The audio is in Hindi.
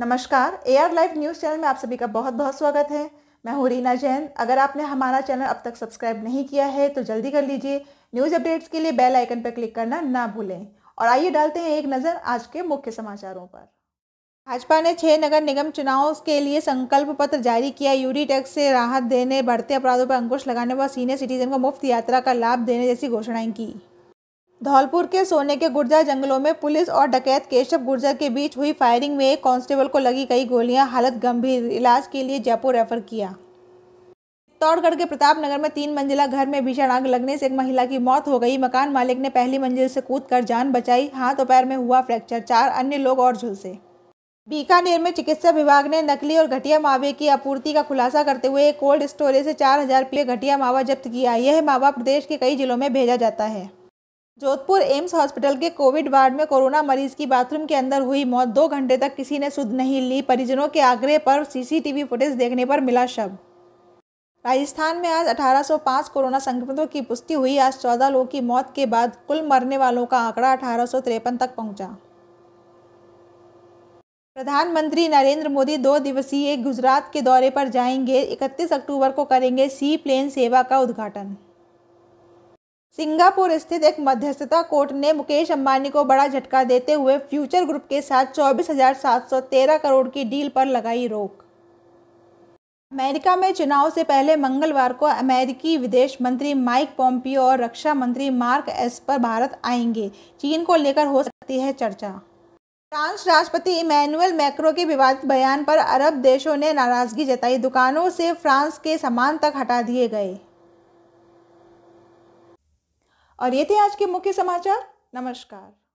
नमस्कार A R live news channel में आप सभी का बहुत बहुत स्वागत है मैं हूँ रीना जैन अगर आपने हमारा चैनल अब तक सब्सक्राइब नहीं किया है तो जल्दी कर लीजिए न्यूज़ अपडेट्स के लिए बेल आइकन पर क्लिक करना ना भूलें और आइए डालते हैं एक नज़र आज के मुख्य समाचारों पर भाजपा ने छह नगर निगम चुनावों के लिए संकल्प पत्र जारी किया यूडी टैक्स से राहत देने बढ़ते अपराधों पर अंकुश लगाने व सीनियर सिटीजन को मुफ्त यात्रा का लाभ देने जैसी घोषणाएं की धौलपुर के सोने के गुर्जा जंगलों में पुलिस और डकैत केशव गुर्जर के बीच हुई फायरिंग में एक कांस्टेबल को लगी कई गोलियां हालत गंभीर इलाज के लिए जयपुर रेफर किया चित्तौड़गढ़ के प्रताप नगर में तीन मंजिला घर में भीषण आग लगने से एक महिला की मौत हो गई मकान मालिक ने पहली मंजिल से कूद कर जान बचाई हाथ और पैर में हुआ फ्रैक्चर चार अन्य लोग और झुलसे बीकानेर में चिकित्सा विभाग ने नकली और घटिया मावे की आपूर्ति का खुलासा करते हुए कोल्ड स्टोरेज से चार हजार घटिया मावा जब्त किया यह मावा प्रदेश के कई जिलों में भेजा जाता है जोधपुर एम्स हॉस्पिटल के कोविड वार्ड में कोरोना मरीज की बाथरूम के अंदर हुई मौत दो घंटे तक किसी ने सुध नहीं ली परिजनों के आग्रह पर सीसीटीवी फुटेज देखने पर मिला शव राजस्थान में आज 1805 कोरोना संक्रमितों की पुष्टि हुई आज 14 लोगों की मौत के बाद कुल मरने वालों का आंकड़ा अठारह तक पहुंचा प्रधानमंत्री नरेंद्र मोदी दो दिवसीय गुजरात के दौरे पर जाएंगे 31 अक्टूबर को करेंगे सी प्लेन सेवा का उद्घाटन सिंगापुर स्थित एक मध्यस्थता कोर्ट ने मुकेश अंबानी को बड़ा झटका देते हुए फ्यूचर ग्रुप के साथ 24,713 करोड़ की डील पर लगाई रोक अमेरिका में चुनाव से पहले मंगलवार को अमेरिकी विदेश मंत्री माइक पॉम्पियो और रक्षा मंत्री मार्क एस पर भारत आएंगे चीन को लेकर हो सकती है चर्चा फ्रांस राष्ट्रपति इमैनुअल मैक्रो के विवादित बयान पर अरब देशों ने नाराजगी जताई दुकानों से फ्रांस के सामान तक हटा दिए गए और ये थे आज के मुख्य समाचार नमस्कार